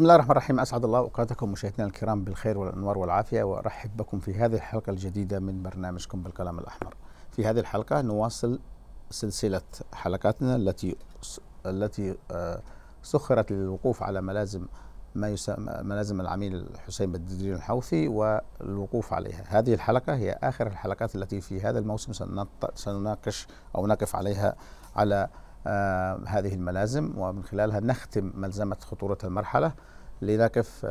بسم الله الرحمن الرحيم أسعد الله أوقاتكم مشاهدينا الكرام بالخير والأنوار والعافية وأرحب بكم في هذه الحلقة الجديدة من برنامجكم بالقلم الأحمر في هذه الحلقة نواصل سلسلة حلقاتنا التي التي آه، سخرت للوقوف على ملازم ما يسمى ملازم العميل حسين بدر الحوثي والوقوف عليها هذه الحلقة هي آخر الحلقات التي في هذا الموسم سنناقش أو نقف عليها على آه هذه الملازم ومن خلالها نختم ملزمة خطورة المرحلة لذا كيف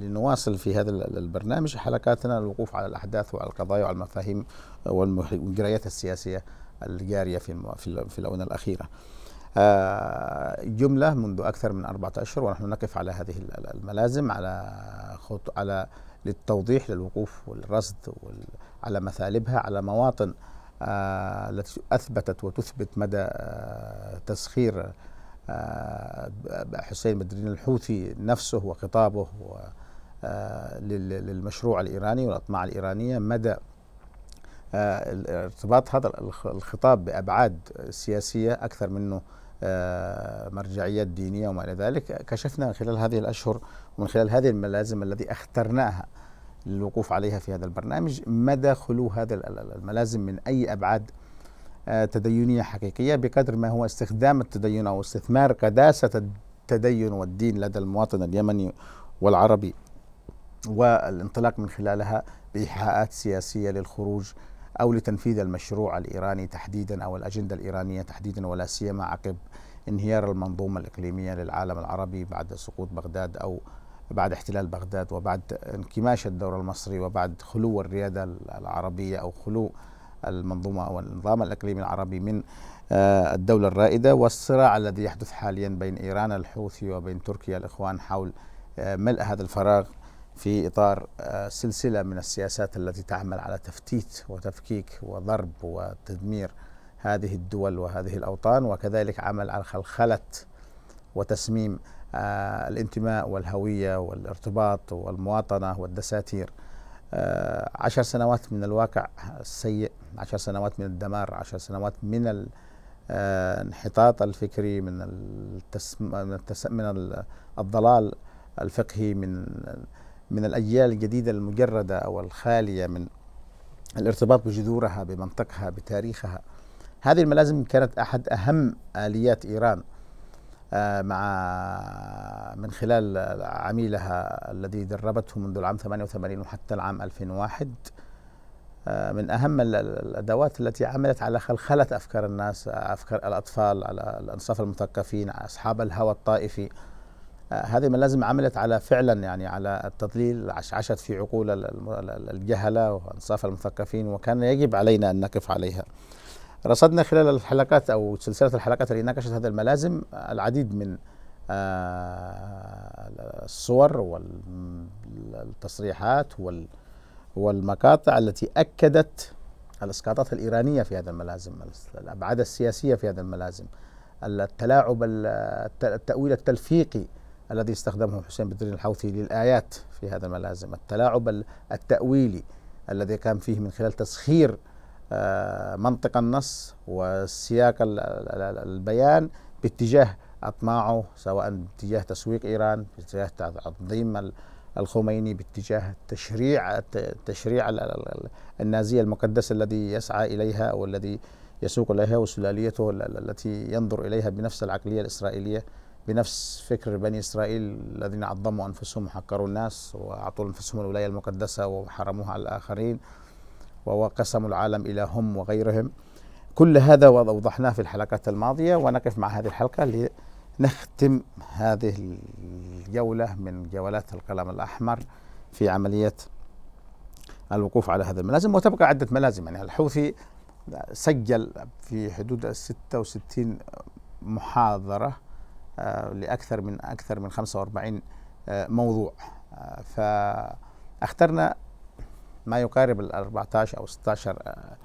لنواصل في هذا البرنامج حلقاتنا الوقوف على الأحداث وعلى القضايا وعلى المفاهيم والمجريات السياسية الجارية في في الآونة الأخيرة. آه، جملة منذ أكثر من أربعة أشهر ونحن نقف على هذه الملازم على خط على للتوضيح للوقوف والرصد على مثالبها على مواطن آه، التي أثبتت وتثبت مدى آه، تسخير آه، حسين بدرين الحوثي نفسه وخطابه آه، للمشروع الإيراني والأطماع الإيرانية مدى آه، ارتباط هذا الخطاب بأبعاد سياسية أكثر منه مرجعيات دينية وما إلى ذلك كشفنا خلال هذه الأشهر ومن خلال هذه الملازم التي اخترناها للوقوف عليها في هذا البرنامج مدى خلو هذا الملازم من أي أبعاد تدينية حقيقية بقدر ما هو استخدام التدين أو استثمار قداسة التدين والدين لدى المواطن اليمني والعربي والانطلاق من خلالها بإيحاءات سياسية للخروج أو لتنفيذ المشروع الإيراني تحديدا أو الأجندة الإيرانية تحديدا ولا سيما عقب انهيار المنظومة الإقليمية للعالم العربي بعد سقوط بغداد أو بعد احتلال بغداد وبعد انكماش الدور المصري وبعد خلو الريادة العربية أو خلو المنظومة أو النظام الإقليمي العربي من آه، الدولة الرائدة والصراع الذي يحدث حاليا بين إيران الحوثي وبين تركيا الإخوان حول آه، ملء هذا الفراغ في إطار آه، سلسلة من السياسات التي تعمل على تفتيت وتفكيك وضرب وتدمير هذه الدول وهذه الأوطان وكذلك عمل على خلخلة وتسميم الانتماء والهوية والارتباط والمواطنة والدساتير آه، عشر سنوات من الواقع السيء عشر سنوات من الدمار عشر سنوات من الانحطاط آه، الفكري من من, التس من الضلال الفقهي من من الاجيال الجديده المجرده او الخاليه من الارتباط بجذورها بمنطقها بتاريخها هذه الملازم كانت احد اهم اليات ايران آه، مع من خلال عميلها الذي دربته منذ العام 88 وحتى العام 2001 آه، من أهم الأدوات التي عملت على خلخلة أفكار الناس آه، أفكار الأطفال على الأنصاف المثقفين أصحاب الهوى الطائفي هذه لازم عملت على فعلا يعني على التضليل عشعشت في عقول الجهلة وأنصاف المثقفين وكان يجب علينا أن نقف عليها رصدنا خلال الحلقات أو سلسلة الحلقات اللي ناقشت هذا الملازم العديد من آه، الصور والتصريحات والمقاطع التي أكدت الإسقاطات الإيرانية في هذا الملازم الأبعاد السياسية في هذا الملازم التلاعب التأويل التلفيقي الذي استخدمه حسين بدرين الحوثي للآيات في هذا الملازم التلاعب التأويلي الذي كان فيه من خلال تسخير آه، منطق النص وسياق البيان باتجاه أطماعه سواء باتجاه تسويق إيران باتجاه تنظيم الخميني باتجاه تشريع تشريع النازية المقدسه الذي يسعى إليها أو الذي يسوق إليها وسلاليته التي ينظر إليها بنفس العقلية الإسرائيلية بنفس فكر بني إسرائيل الذين عظموا أنفسهم وحقروا الناس وأعطوا أنفسهم الولاية المقدسة وحرموها على الآخرين وقسموا العالم إلى هم وغيرهم كل هذا وضحناه في الحلقات الماضية ونقف مع هذه الحلقة لنختم هذه الجولة من جولات القلم الأحمر في عملية الوقوف على هذا الملازم وتبقى عدة ملازم يعني الحوثي سجل في حدود 66 محاضرة آه، لأكثر من أكثر من 45 آه، موضوع آه، فاخترنا ما يقارب ال 14 او 16 آه،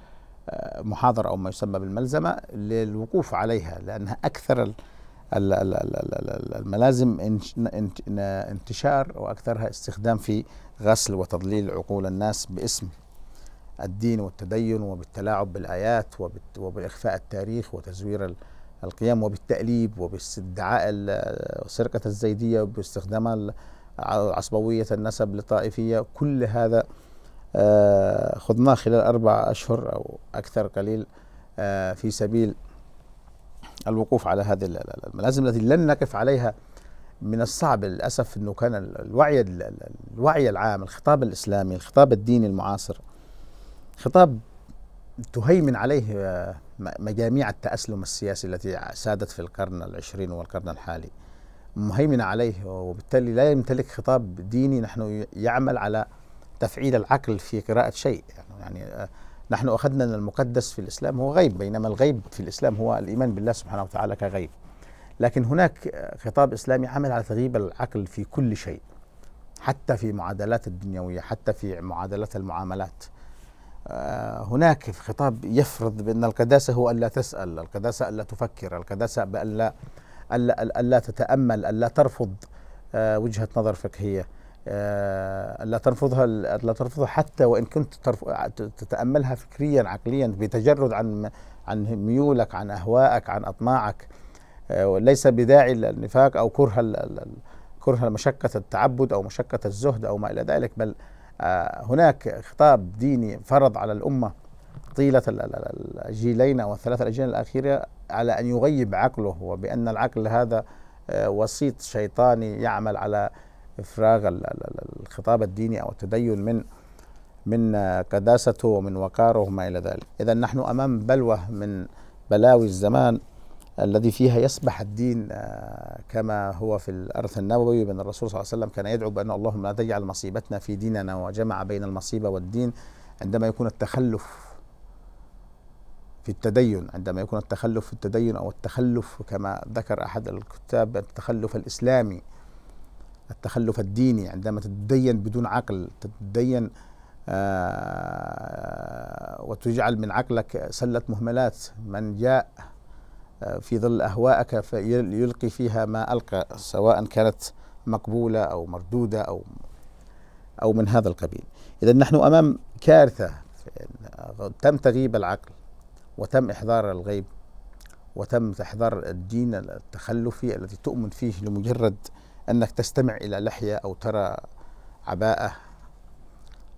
آه، محاضره او ما يسمى بالملزمه للوقوف عليها لانها اكثر الملازم انتشار واكثرها استخدام في غسل وتضليل عقول الناس باسم الدين والتدين وبالتلاعب بالايات وباخفاء التاريخ وتزوير القيم وبالتاليب وباستدعاء سرقه الزيديه وباستخدام عصبويه النسب للطائفيه كل هذا آه، خضناه خلال أربع أشهر أو أكثر قليل آه، في سبيل الوقوف على هذه الملازم التي لن نقف عليها من الصعب للأسف أنه كان الوعي الوعي العام الخطاب الإسلامي الخطاب الديني المعاصر خطاب تهيمن عليه آه، مجاميع التأسلم السياسي التي سادت في القرن العشرين والقرن الحالي مهيمنة عليه وبالتالي لا يمتلك خطاب ديني نحن يعمل على تفعيل العقل في قراءة شيء يعني, يعني آه، نحن أخذنا أن المقدس في الإسلام هو غيب بينما الغيب في الإسلام هو الإيمان بالله سبحانه وتعالى كغيب لكن هناك آه، خطاب إسلامي عمل على تغييب العقل في كل شيء حتى في معادلات الدنيوية حتى في معادلات المعاملات آه، هناك خطاب يفرض بأن القداسة هو ألا تسأل القداسة ألا تفكر القداسة بألا ألا, ألا تتأمل ألا ترفض وجهة نظر فقهية آه، لا ترفضها لا ترفضها حتى وان كنت تتاملها فكريا عقليا بتجرد عن عن ميولك عن اهوائك عن اطماعك آه، وليس بداعي للنفاق او كره كره مشقه التعبد او مشقه الزهد او ما الى ذلك بل آه، هناك خطاب ديني فرض على الامه طيله الجيلين او الثلاث الاجيال الاخيره على ان يغيب عقله وبان العقل هذا وسيط شيطاني يعمل على إفراغ الخطاب الديني أو التدين من من قداسته ومن وقاره وما إلى ذلك إذا نحن أمام بلوة من بلاوي الزمان الذي فيها يسبح الدين آه، كما هو في الأرث النبوي بأن الرسول صلى الله عليه وسلم كان يدعو بأن اللهم لا تجعل مصيبتنا في ديننا وجمع بين المصيبة والدين عندما يكون التخلف في التدين عندما يكون التخلف في التدين أو التخلف كما ذكر أحد الكتاب التخلف الإسلامي التخلف الديني عندما تتدين بدون عقل تتدين آه، وتجعل من عقلك سلة مهملات من جاء آه، في ظل أهوائك فيلقي فيها ما ألقى سواء كانت مقبولة أو مردودة أو أو من هذا القبيل إذا نحن أمام كارثة تم تغيب العقل وتم إحضار الغيب وتم إحضار الدين التخلفي الذي تؤمن فيه لمجرد أنك تستمع إلى لحية أو ترى عباءة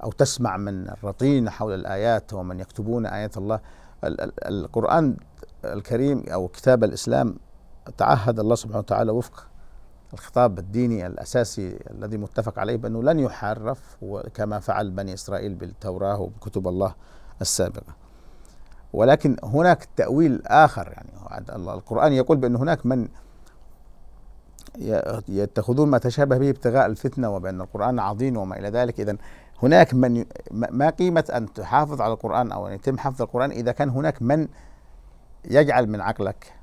أو تسمع من الرطين حول الآيات ومن يكتبون آيات الله القرآن الكريم أو كتاب الإسلام تعهد الله سبحانه وتعالى وفق الخطاب الديني الأساسي الذي متفق عليه بأنه لن يحرف كما فعل بني إسرائيل بالتوراة وبكتب الله السابقة ولكن هناك تأويل آخر يعني القرآن يقول بأن هناك من يتخذون ما تشابه به ابتغاء الفتنة وبأن القرآن عظيم وما إلى ذلك إذا هناك من ما قيمة أن تحافظ على القرآن أو أن يتم حفظ القرآن إذا كان هناك من يجعل من عقلك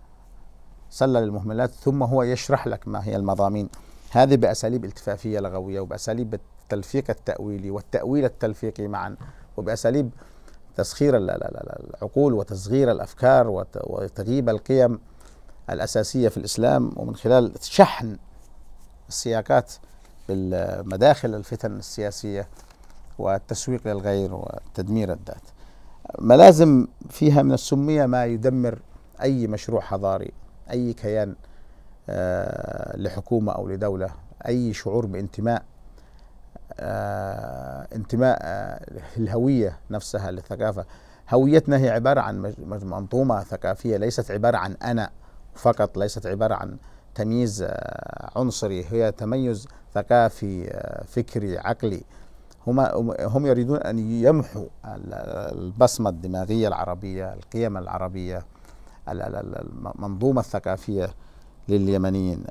صلى للمهملات ثم هو يشرح لك ما هي المضامين هذه بأساليب التفافية لغوية وبأساليب التلفيق التأويلي والتأويل التلفيقي معا وبأساليب تسخير العقول وتصغير الأفكار وتغييب القيم الأساسية في الإسلام ومن خلال شحن السياقات بالمداخل الفتن السياسية والتسويق للغير وتدمير الذات ملازم فيها من السمية ما يدمر أي مشروع حضاري أي كيان آه، لحكومة أو لدولة أي شعور بانتماء آه، انتماء آه، الهوية نفسها للثقافة هويتنا هي عبارة عن منظومة ثقافية ليست عبارة عن أنا فقط ليست عبارة عن تمييز آه، عنصري هي تميز ثقافي آه، فكري عقلي هما هم يريدون أن يمحوا البصمة الدماغية العربية القيم العربية المنظومة الثقافية لليمنيين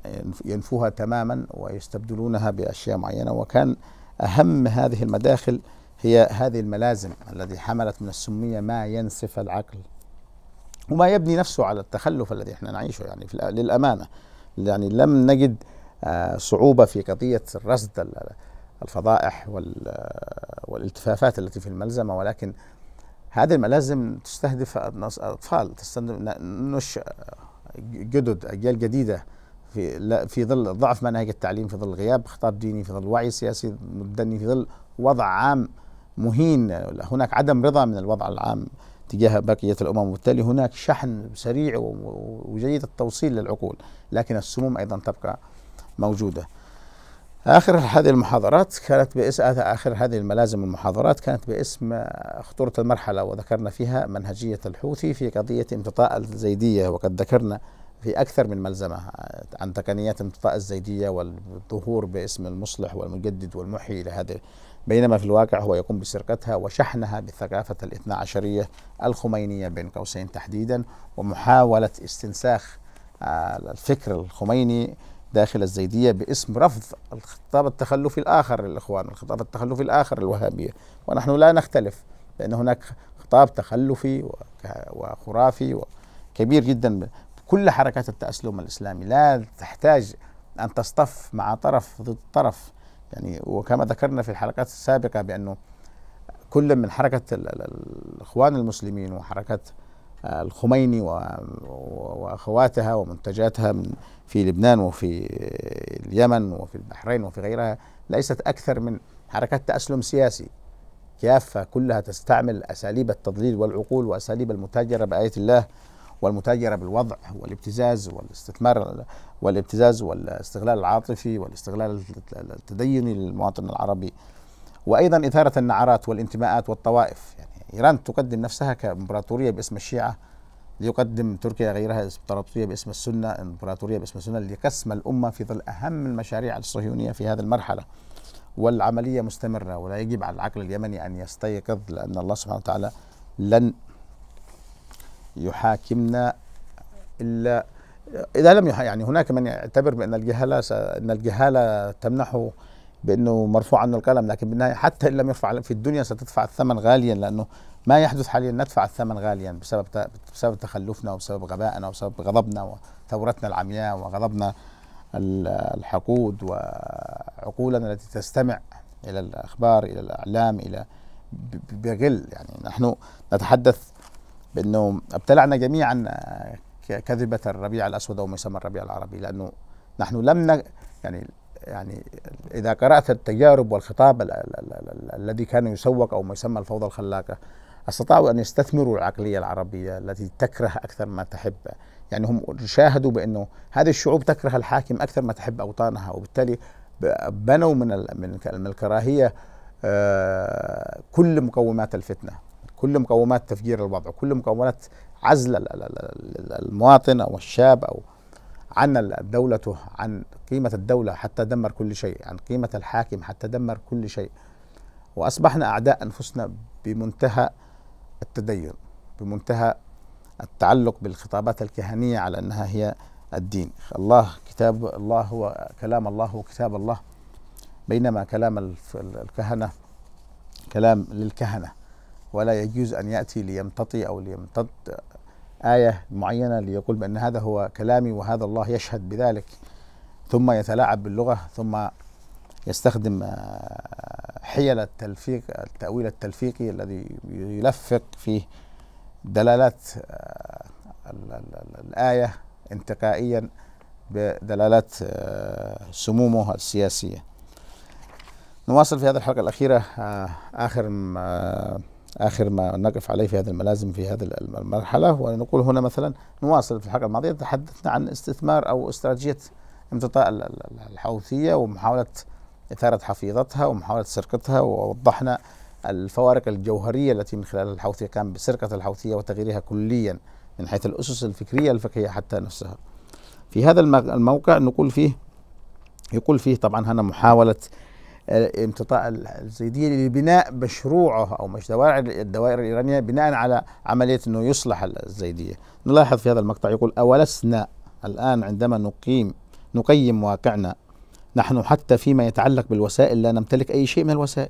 ينفوها تماما ويستبدلونها بأشياء معينة وكان أهم هذه المداخل هي هذه الملازم الذي حملت من السمية ما ينسف العقل وما يبني نفسه على التخلف الذي احنا نعيشه يعني في للامانه يعني لم نجد آه، صعوبة في قضية رصد الفضائح آه، والالتفافات التي في الملزمة ولكن هذه الملازم تستهدف أطفال تستهدف آه، جدد أجيال جديدة في في ظل ضعف مناهج التعليم في ظل غياب خطاب ديني في ظل وعي سياسي متدني في ظل وضع عام مهين هناك عدم رضا من الوضع العام تجاه بقية الأمم وبالتالي هناك شحن سريع وجيد التوصيل للعقول لكن السموم أيضا تبقى موجودة آخر هذه المحاضرات كانت باسم آخر هذه الملازم المحاضرات كانت باسم خطورة المرحلة وذكرنا فيها منهجية الحوثي في قضية امتطاء الزيدية وقد ذكرنا في أكثر من ملزمة عن تقنيات امتطاء الزيدية والظهور باسم المصلح والمجدد والمحيي لهذه بينما في الواقع هو يقوم بسرقتها وشحنها بالثقافة الاثنا عشرية الخمينية بين قوسين تحديدا ومحاولة استنساخ آه، الفكر الخميني داخل الزيدية باسم رفض الخطاب التخلفي الآخر للإخوان الخطاب التخلفي الآخر الوهابية ونحن لا نختلف لأن هناك خطاب تخلفي وخرافي وكبير جدا كل حركات التأسلم الإسلامي لا تحتاج أن تصطف مع طرف ضد طرف يعني وكما ذكرنا في الحلقات السابقه بانه كل من حركه الاخوان المسلمين وحركه آه، الخميني واخواتها ومنتجاتها في لبنان وفي اليمن وفي البحرين وفي غيرها ليست اكثر من حركات تاسلم سياسي كافه كلها تستعمل اساليب التضليل والعقول واساليب المتاجره بايه الله والمتاجره بالوضع والابتزاز والاستثمار والابتزاز والاستغلال العاطفي والاستغلال التديني للمواطن العربي وايضا اثاره النعرات والانتماءات والطوائف يعني ايران تقدم نفسها كامبراطوريه باسم الشيعه ليقدم تركيا غيرها امبراطوريه باسم السنه امبراطوريه باسم السنه لقسم الامه في ظل اهم المشاريع الصهيونيه في هذه المرحله والعمليه مستمره ولا يجب على العقل اليمني ان يستيقظ لان الله سبحانه وتعالى لن يحاكمنا إلا إذا لم يعني هناك من يعتبر بأن الجهالة أن الجهالة تمنحه بأنه مرفوع عنه القلم لكن بالنهاية حتى إن لم يرفع في الدنيا ستدفع الثمن غاليا لأنه ما يحدث حاليا ندفع الثمن غاليا بسبب بسبب تخلفنا وبسبب غبائنا وبسبب غضبنا وثورتنا العمياء وغضبنا الحقود وعقولنا التي تستمع الى الاخبار الى الاعلام الى بغل يعني نحن نتحدث بأنه ابتلعنا جميعا آه، كذبة الربيع الأسود وما يسمى الربيع العربي لأنه نحن لم ن... يعني يعني إذا قرأت التجارب والخطاب ال ال ال الذي كان يسوق أو ما يسمى الفوضى الخلاقة استطاعوا أن يستثمروا العقلية العربية التي تكره أكثر ما تحب يعني هم شاهدوا بأنه هذه الشعوب تكره الحاكم أكثر ما تحب أوطانها وبالتالي بنوا من من الكراهية آه، كل مقومات الفتنة كل مقومات تفجير الوضع كل مقومات عزل المواطن أو الشاب أو عن دولته عن قيمة الدولة حتى دمر كل شيء عن قيمة الحاكم حتى دمر كل شيء وأصبحنا أعداء أنفسنا بمنتهى التدين بمنتهى التعلق بالخطابات الكهنية على أنها هي الدين الله كتاب الله هو كلام الله هو كتاب الله بينما كلام الكهنة كلام للكهنة ولا يجوز أن يأتي ليمتطي أو ليمتط آية معينة ليقول بأن هذا هو كلامي وهذا الله يشهد بذلك ثم يتلاعب باللغة ثم يستخدم آه، حيل التلفيق التأويل التلفيقي الذي يلفق فيه دلالات آه، الآية انتقائيا بدلالات آه، سمومه السياسية نواصل في هذه الحلقة الأخيرة آخر آخر ما نقف عليه في هذه الملازم في هذه المرحلة ونقول هنا مثلا نواصل في الحلقة الماضية تحدثنا عن استثمار أو استراتيجية امتطاء الحوثية ومحاولة إثارة حفيظتها ومحاولة سرقتها ووضحنا الفوارق الجوهرية التي من خلالها الحوثية كان بسرقة الحوثية وتغييرها كليا من حيث الأسس الفكرية الفقهية حتى نفسها في هذا الموقع نقول فيه يقول فيه طبعا هنا محاولة امتطاء الزيديه لبناء مشروعه او مش دوائر الدوائر الايرانيه بناء على عمليه انه يصلح الزيديه. نلاحظ في هذا المقطع يقول اولسنا الان عندما نقيم نقيم واقعنا نحن حتى فيما يتعلق بالوسائل لا نمتلك اي شيء من الوسائل.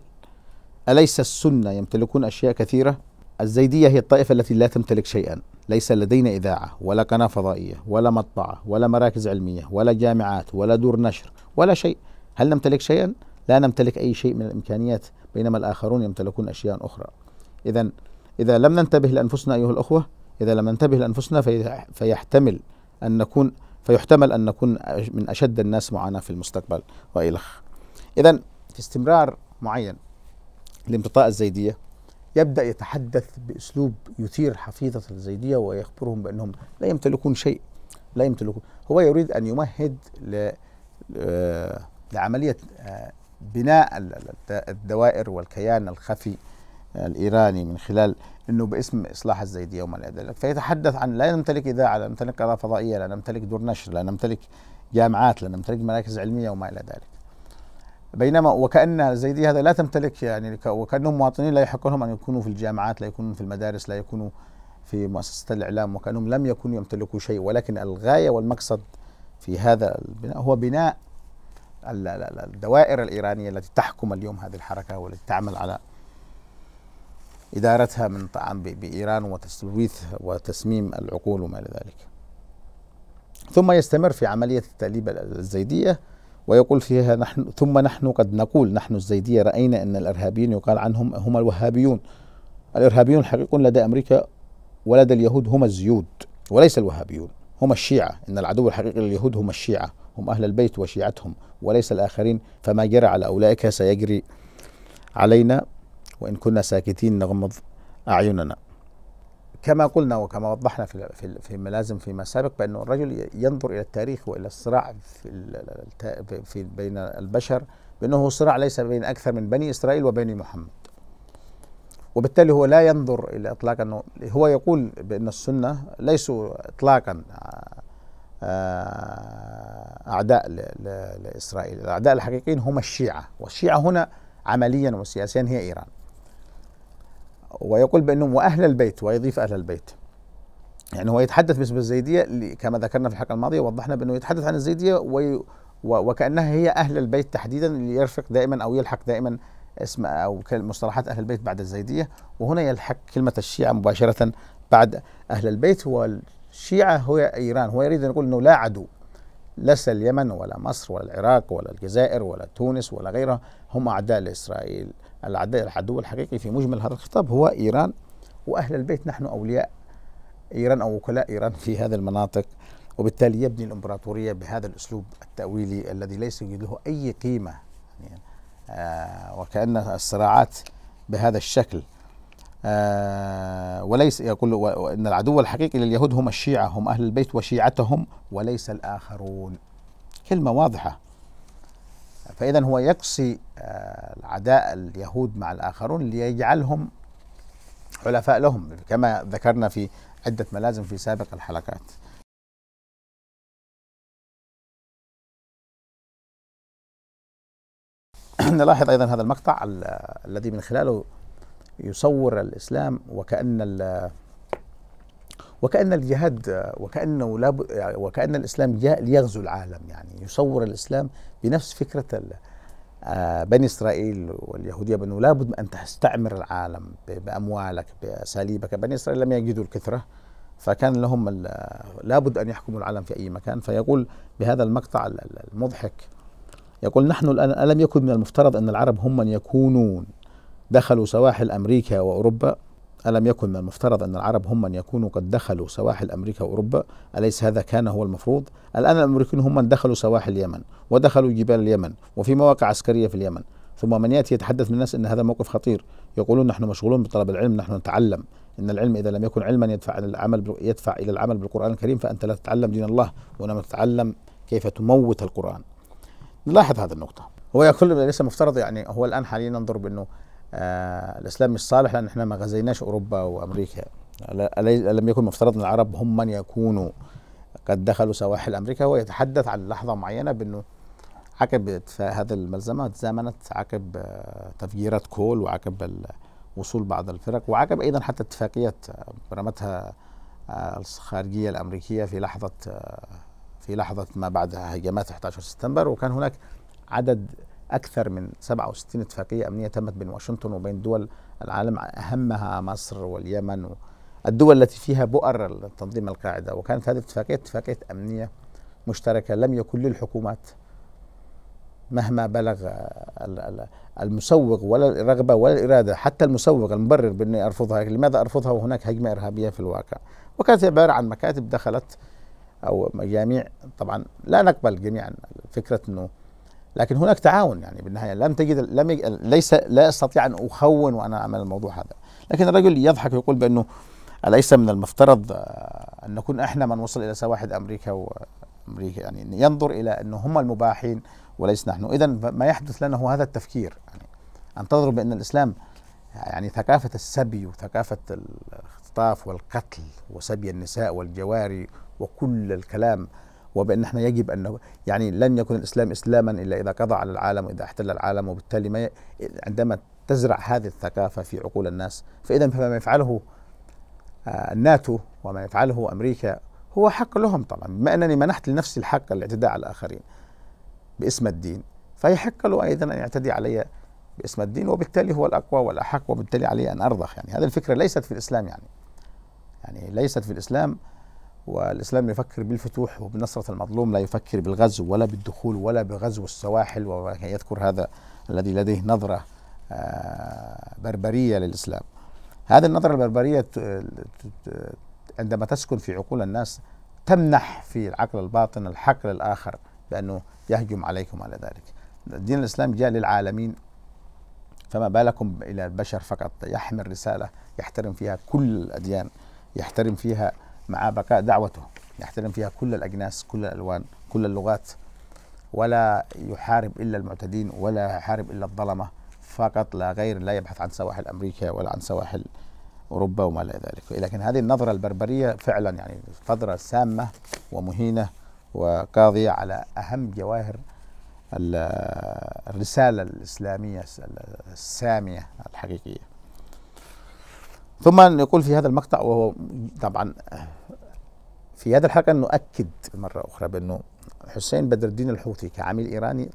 اليس السنه يمتلكون اشياء كثيره؟ الزيديه هي الطائفه التي لا تمتلك شيئا، ليس لدينا اذاعه ولا قناه فضائيه ولا مطبعه ولا مراكز علميه ولا جامعات ولا دور نشر ولا شيء. هل نمتلك شيئا؟ لا نمتلك أي شيء من الإمكانيات بينما الآخرون يمتلكون أشياء أخرى إذا إذا لم ننتبه لأنفسنا أيها الأخوة إذا لم ننتبه لأنفسنا فيحتمل أن نكون فيحتمل أن نكون من أشد الناس معاناة في المستقبل وإلخ إذا في استمرار معين لامتطاء الزيدية يبدأ يتحدث بأسلوب يثير حفيظة الزيدية ويخبرهم بأنهم لا يمتلكون شيء لا يمتلكون هو يريد أن يمهد آه، لعملية آه، بناء الدوائر والكيان الخفي آه، الايراني من خلال انه باسم اصلاح الزيديه وما الى ذلك فيتحدث عن لا نمتلك اذاعه لا نمتلك قناه فضائيه لا نمتلك دور نشر لا نمتلك جامعات لا نمتلك مراكز علميه وما الى ذلك بينما وكان الزيديه هذا لا تمتلك يعني وكانهم مواطنين لا يحق لهم ان يكونوا في الجامعات لا يكونوا في المدارس لا يكونوا في مؤسسات الاعلام وكانهم لم يكونوا يمتلكوا شيء ولكن الغايه والمقصد في هذا البناء هو بناء الدوائر الإيرانية التي تحكم اليوم هذه الحركة والتي تعمل على إدارتها من طعام بإيران وتسويث وتسميم العقول وما إلى ذلك ثم يستمر في عملية التأليب الزيدية ويقول فيها نحن ثم نحن قد نقول نحن الزيدية رأينا أن الإرهابيين يقال عنهم هم الوهابيون الإرهابيون الحقيقون لدى أمريكا ولدى اليهود هم الزيود وليس الوهابيون هم الشيعة إن العدو الحقيقي لليهود هم الشيعة هم أهل البيت وشيعتهم وليس الآخرين فما جرى على أولئك سيجري علينا وإن كنا ساكتين نغمض أعيننا كما قلنا وكما وضحنا في في ملازم فيما سابق بأن الرجل ينظر إلى التاريخ وإلى الصراع في, في بين البشر بأنه صراع ليس بين أكثر من بني إسرائيل وبني محمد وبالتالي هو لا ينظر إلى إطلاقا هو يقول بأن السنة ليسوا إطلاقا آه، آه، أعداء لإسرائيل الأعداء الحقيقيين هم الشيعة والشيعة هنا عمليا وسياسيا هي إيران ويقول بأنهم وأهل البيت ويضيف أهل البيت يعني هو يتحدث باسم الزيدية كما ذكرنا في الحلقة الماضية وضحنا بأنه يتحدث عن الزيدية وي وكأنها هي أهل البيت تحديدا اللي يرفق دائما أو يلحق دائما اسم أو مصطلحات أهل البيت بعد الزيدية وهنا يلحق كلمة الشيعة مباشرة بعد أهل البيت هو الشيعة هو إيران هو يريد أن يقول أنه لا عدو ليس اليمن ولا مصر ولا العراق ولا الجزائر ولا تونس ولا غيرها هم أعداء لإسرائيل العداء العدو الحقيقي في مجمل هذا الخطاب هو إيران وأهل البيت نحن أولياء إيران أو وكلاء إيران في هذه المناطق وبالتالي يبني الإمبراطورية بهذا الأسلوب التأويلي الذي ليس يوجد له أي قيمة يعني آه وكأن الصراعات بهذا الشكل آه، وليس يقول ان العدو الحقيقي لليهود هم الشيعه هم اهل البيت وشيعتهم وليس الاخرون كلمه واضحه فاذا هو يقصي آه، العداء اليهود مع الاخرون ليجعلهم حلفاء لهم كما ذكرنا في عده ملازم في سابق الحلقات نلاحظ ايضا هذا المقطع الذي من خلاله يصور الاسلام وكان وكأن الجهاد وكأنه لا وكأن الإسلام جاء ليغزو العالم يعني يصور الإسلام بنفس فكرة آه، بني إسرائيل واليهودية بأنه لابد أن تستعمر العالم بأموالك بأساليبك بني إسرائيل لم يجدوا الكثرة فكان لهم لابد أن يحكموا العالم في أي مكان فيقول بهذا المقطع المضحك يقول نحن الآن ألم يكن من المفترض أن العرب هم من يكونون دخلوا سواحل أمريكا وأوروبا ألم يكن من المفترض أن العرب هم من يكونوا قد دخلوا سواحل أمريكا وأوروبا أليس هذا كان هو المفروض الآن الأمريكيون هم من دخلوا سواحل اليمن ودخلوا جبال اليمن وفي مواقع عسكرية في اليمن ثم من يأتي يتحدث من الناس أن هذا موقف خطير يقولون نحن مشغولون بطلب العلم نحن نتعلم إن العلم إذا لم يكن علما يدفع إلى العمل يدفع إلى العمل بالقرآن الكريم فأنت لا تتعلم دين الله وإنما تتعلم كيف تموت القرآن نلاحظ هذه النقطة هو يقول ليس مفترض يعني هو الآن حاليا ننظر بأنه آه، الاسلام مش صالح لان احنا ما غزيناش اوروبا وامريكا لم يكن مفترض ان العرب هم من يكونوا قد دخلوا سواحل امريكا هو يتحدث عن لحظه معينه بانه عقب هذه الملزمه تزامنت عقب آه، تفجيرات كول وعقب وصول بعض الفرق وعقب ايضا حتى اتفاقيه آه، رمتها الخارجيه الامريكيه في لحظه في لحظه ما بعد هجمات 11 سبتمبر وكان هناك عدد أكثر من 67 اتفاقية أمنية تمت بين واشنطن وبين دول العالم أهمها مصر واليمن الدول التي فيها بؤر تنظيم القاعدة وكانت هذه الاتفاقية اتفاقية أمنية مشتركة لم يكن للحكومات مهما بلغ المسوغ ولا الرغبة ولا الإرادة حتى المسوغ المبرر بأنه أرفضها لماذا أرفضها وهناك هجمة إرهابية في الواقع وكانت عبارة عن مكاتب دخلت أو جميع طبعا لا نقبل جميعا فكرة أنه لكن هناك تعاون يعني بالنهايه لم تجد لم يجد ليس لا استطيع ان اخون وانا اعمل الموضوع هذا لكن الرجل يضحك ويقول بانه اليس من المفترض آه، ان نكون احنا من وصل الى سواحل امريكا وامريكا يعني ينظر الى انه هم المباحين وليس نحن اذا ما يحدث لنا هو هذا التفكير يعني ان تنظر بان الاسلام يعني ثقافه السبي وثقافه الاختطاف والقتل وسبي النساء والجواري وكل الكلام وبان احنا يجب ان يعني لن يكون الاسلام اسلاما الا اذا قضى على العالم واذا احتل العالم وبالتالي ما عندما تزرع هذه الثقافه في عقول الناس فاذا فما يفعله آه، الناتو وما يفعله امريكا هو حق لهم طبعا بما انني منحت لنفسي الحق الاعتداء على الاخرين باسم الدين فيحق له ايضا ان يعتدي علي باسم الدين وبالتالي هو الاقوى والاحق وبالتالي علي ان ارضخ يعني هذه الفكره ليست في الاسلام يعني يعني ليست في الاسلام والإسلام يفكر بالفتوح وبنصرة المظلوم لا يفكر بالغزو ولا بالدخول ولا بغزو السواحل ويذكر هذا الذي لديه نظرة آه، بربرية للإسلام هذه النظرة البربرية عندما تسكن في عقول الناس تمنح في العقل الباطن الحق للآخر بأنه يهجم عليكم على ذلك دين الإسلام جاء للعالمين فما بالكم إلى البشر فقط يحمل رسالة يحترم فيها كل الأديان يحترم فيها مع بقاء دعوته يحترم فيها كل الأجناس كل الألوان كل اللغات ولا يحارب إلا المعتدين ولا يحارب إلا الظلمة فقط لا غير لا يبحث عن سواحل أمريكا ولا عن سواحل أوروبا وما إلى ذلك لكن هذه النظرة البربرية فعلا يعني نظرة سامة ومهينة وقاضية على أهم جواهر الرسالة الإسلامية السامية الحقيقية ثم نقول في هذا المقطع وهو طبعا في هذا الحلقه نؤكد مره اخرى بانه حسين بدر الدين الحوثي كعميل ايراني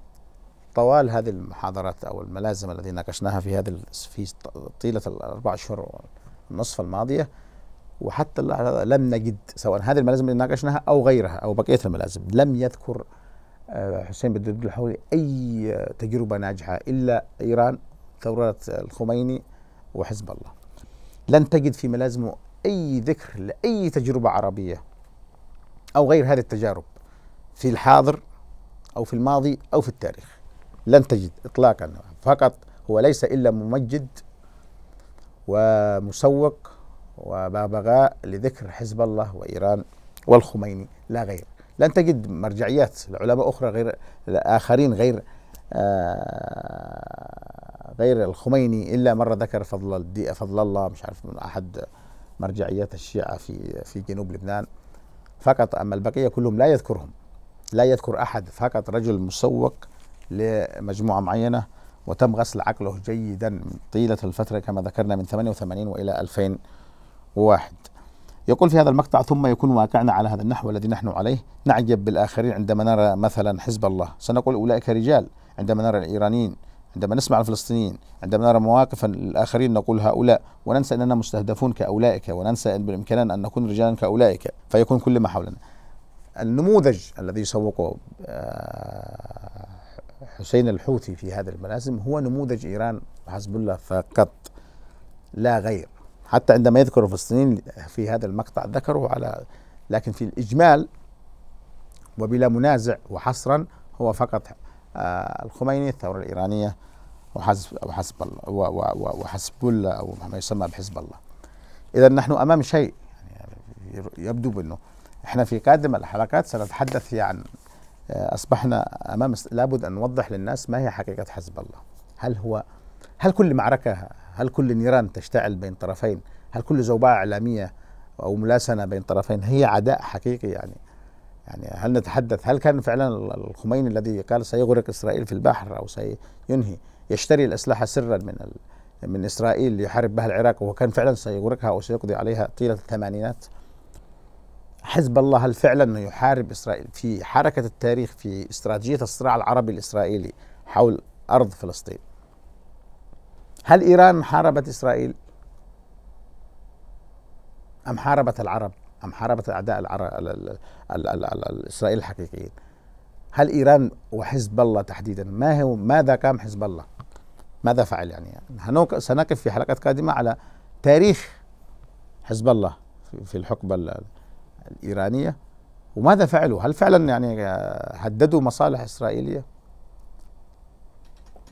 طوال هذه المحاضرات او الملازم التي ناقشناها في هذا في طيله الاربع اشهر والنصف الماضيه وحتى لم نجد سواء هذه الملازم اللي ناقشناها او غيرها او بقيه الملازم لم يذكر آه، حسين بدر الدين الحوثي اي تجربه ناجحه الا ايران ثوره الخميني وحزب الله لن تجد في ملازمه أي ذكر لأي تجربة عربية أو غير هذه التجارب في الحاضر أو في الماضي أو في التاريخ لن تجد إطلاقا فقط هو ليس إلا ممجد ومسوق وبغبغاء لذكر حزب الله وإيران والخميني لا غير لن تجد مرجعيات لعلماء أخرى غير آخرين غير آه، غير الخميني الا مره ذكر فضل فضل الله مش عارف من احد مرجعيات الشيعه في في جنوب لبنان فقط اما البقيه كلهم لا يذكرهم لا يذكر احد فقط رجل مسوق لمجموعه معينه وتم غسل عقله جيدا طيله الفتره كما ذكرنا من 88 والى 2001 يقول في هذا المقطع ثم يكون واقعنا على هذا النحو الذي نحن عليه نعجب بالاخرين عندما نرى مثلا حزب الله سنقول اولئك رجال عندما نرى الإيرانيين عندما نسمع الفلسطينيين عندما نرى مواقف الآخرين نقول هؤلاء وننسى أننا مستهدفون كأولئك وننسى أن بالإمكان أن نكون رجالا كأولئك فيكون كل ما حولنا النموذج الذي يسوقه آه، حسين الحوثي في هذه الملازم هو نموذج إيران وحزب الله فقط لا غير حتى عندما يذكر الفلسطينيين في هذا المقطع ذكروا على لكن في الإجمال وبلا منازع وحصرا هو فقط آه، الخميني الثورة الإيرانية وحزب وحزب وحزب أو ما يسمى بحزب الله إذا نحن أمام شيء يعني يبدو بأنه احنا في قادم الحلقات سنتحدث عن آه، أصبحنا أمام لابد أن نوضح للناس ما هي حقيقة حزب الله هل هو هل كل معركة هل كل نيران تشتعل بين طرفين هل كل زوبعة إعلامية أو ملاسنة بين طرفين هي عداء حقيقي يعني يعني هل نتحدث هل كان فعلا الخميني الذي قال سيغرق اسرائيل في البحر او سينهي يشتري الاسلحه سرا من من اسرائيل ليحارب بها العراق وهو كان فعلا سيغرقها وسيقضي عليها طيله الثمانينات حزب الله هل فعلا يحارب اسرائيل في حركه التاريخ في استراتيجيه الصراع العربي الاسرائيلي حول ارض فلسطين هل ايران حاربت اسرائيل ام حاربت العرب أم حاربت الأعداء الإسرائيل الحقيقيين هل إيران وحزب الله تحديدا ما هو ماذا قام حزب الله ماذا فعل يعني, يعني سنقف في حلقات قادمة على تاريخ حزب الله في الحقبة الإيرانية وماذا فعلوا هل فعلا يعني هددوا مصالح إسرائيلية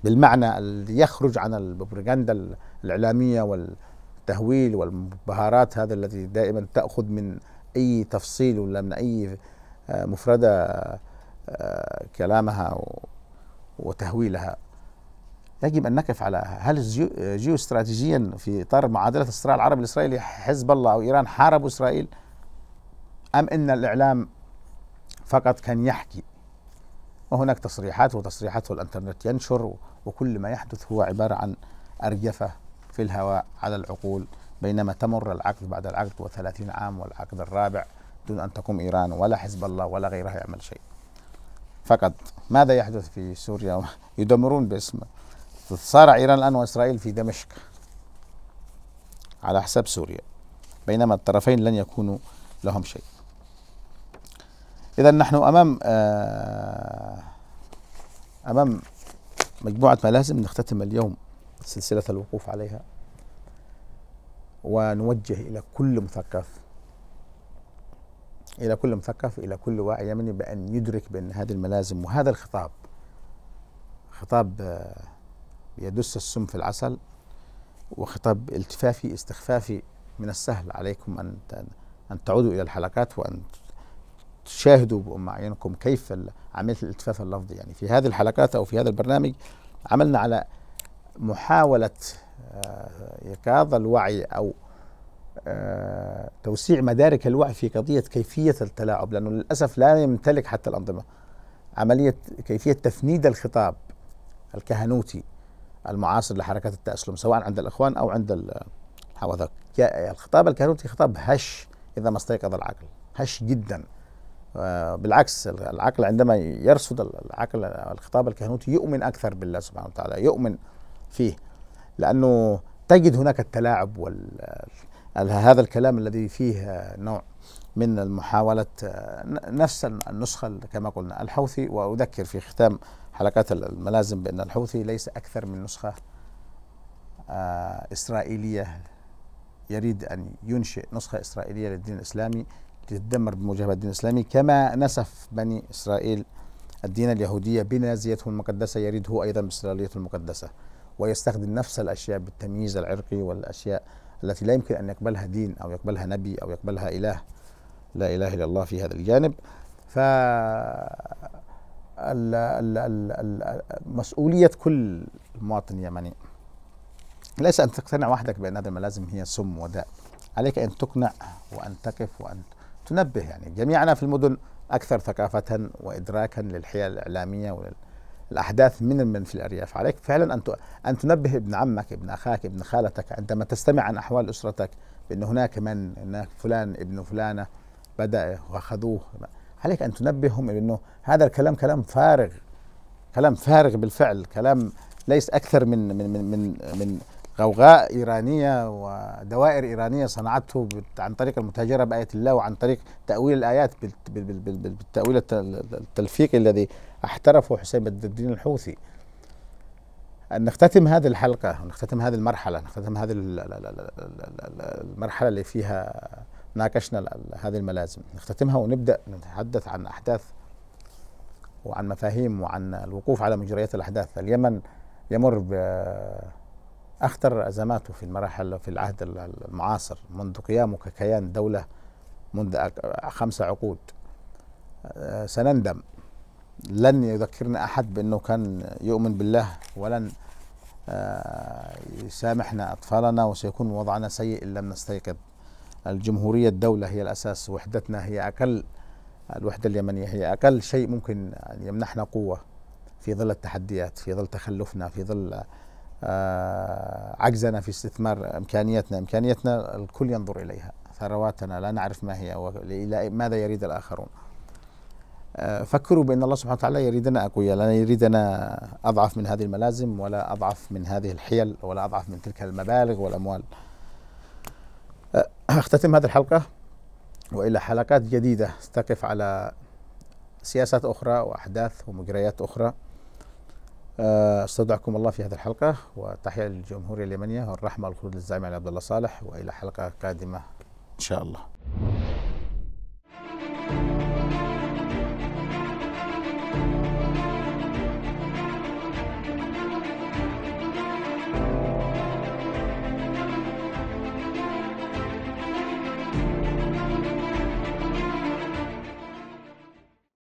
بالمعنى اللي يخرج عن البروباغندا الإعلامية وال التهويل والبهارات هذا التي دائما تأخذ من أي تفصيل ولا من أي آه، مفردة آه، كلامها وتهويلها يجب أن نقف على هل جيو استراتيجيا آه، في إطار معادلة الصراع العربي الإسرائيلي حزب الله أو إيران حاربوا إسرائيل أم أن الإعلام فقط كان يحكي وهناك تصريحات وتصريحات والإنترنت ينشر وكل ما يحدث هو عبارة عن أرجفة في الهواء على العقول بينما تمر العقد بعد العقد وثلاثين عام والعقد الرابع دون أن تقوم إيران ولا حزب الله ولا غيرها يعمل شيء فقط ماذا يحدث في سوريا يدمرون باسم صار إيران الآن وإسرائيل في دمشق على حساب سوريا بينما الطرفين لن يكونوا لهم شيء إذا نحن أمام آه، أمام مجموعة ملازم نختتم اليوم سلسلة الوقوف عليها ونوجه إلى كل مثقف إلى كل مثقف إلى كل واعي يمني بأن يدرك بأن هذه الملازم وهذا الخطاب خطاب آه، يدس السم في العسل وخطاب التفافي استخفافي من السهل عليكم أن أن تعودوا إلى الحلقات وأن تشاهدوا بأم أعينكم كيف عملية الالتفاف اللفظي يعني في هذه الحلقات أو في هذا البرنامج عملنا على محاولة آه، إيقاظ الوعي أو آه، توسيع مدارك الوعي في قضية كيفية التلاعب لأنه للأسف لا يمتلك حتى الأنظمة عملية كيفية تفنيد الخطاب الكهنوتي المعاصر لحركات التأسلم سواء عند الإخوان أو عند الحوثق آه، الخطاب الكهنوتي خطاب هش إذا ما استيقظ العقل هش جدا بالعكس العقل عندما يرصد العقل الخطاب الكهنوتي يؤمن أكثر بالله سبحانه وتعالى يؤمن فيه لأنه تجد هناك التلاعب وال هذا الكلام الذي فيه نوع من المحاولة نفس النسخة كما قلنا الحوثي وأذكر في ختام حلقات الملازم بأن الحوثي ليس أكثر من نسخة آه، إسرائيلية يريد أن ينشئ نسخة إسرائيلية للدين الإسلامي تتدمر بمواجهة الدين الإسلامي كما نسف بني إسرائيل الدين اليهودية بنازيته المقدسة يريد هو أيضا بإسرائيلية المقدسة ويستخدم نفس الأشياء بالتمييز العرقي والأشياء التي لا يمكن أن يقبلها دين أو يقبلها نبي أو يقبلها إله لا إله إلا الله في هذا الجانب ف مسؤولية كل مواطن يمني ليس أن تقتنع وحدك بأن هذه الملازم هي سم وداء عليك أن تقنع وأن تقف وأن تنبه يعني جميعنا في المدن أكثر ثقافة وإدراكا للحيل الإعلامية ولل الأحداث من من في الأرياف عليك فعلا أن أن تنبه ابن عمك ابن أخاك ابن خالتك عندما تستمع عن أحوال أسرتك بأن هناك من هناك فلان ابن فلانة بدأ وأخذوه عليك أن تنبههم بأنه هذا الكلام كلام فارغ كلام فارغ بالفعل كلام ليس أكثر من من من من, من غوغاء إيرانية ودوائر إيرانية صنعته عن طريق المتاجرة بآية الله وعن طريق تأويل الآيات بالتأويل التلفيقي الذي احترفه حسين بدر الدين الحوثي أن نختتم هذه الحلقة ونختتم هذه المرحلة نختتم هذه المرحلة اللي فيها ناقشنا هذه الملازم نختتمها ونبدأ نتحدث عن أحداث وعن مفاهيم وعن الوقوف على مجريات الأحداث اليمن يمر ب أخطر أزماته في المراحل في العهد المعاصر منذ قيامه ككيان دولة منذ خمسة عقود آه، سنندم لن يذكرنا أحد بأنه كان يؤمن بالله ولن آه، يسامحنا أطفالنا وسيكون وضعنا سيء إن لم نستيقظ الجمهورية الدولة هي الأساس وحدتنا هي أقل الوحدة اليمنية هي أقل شيء ممكن أن يمنحنا قوة في ظل التحديات في ظل تخلفنا في ظل آه، عجزنا في استثمار إمكانياتنا إمكانياتنا الكل ينظر إليها ثرواتنا لا نعرف ما هي والى ماذا يريد الآخرون آه، فكروا بأن الله سبحانه وتعالى يريدنا أقوياء لا يريدنا أضعف من هذه الملازم ولا أضعف من هذه الحيل ولا أضعف من تلك المبالغ والأموال آه، أختتم هذه الحلقة وإلى حلقات جديدة تقف على سياسات أخرى وأحداث ومجريات أخرى آه، استودعكم الله في هذه الحلقة وتحية للجمهورية اليمنية والرحمة والخلود للزعيم علي عبد الله صالح وإلى حلقة قادمة إن شاء الله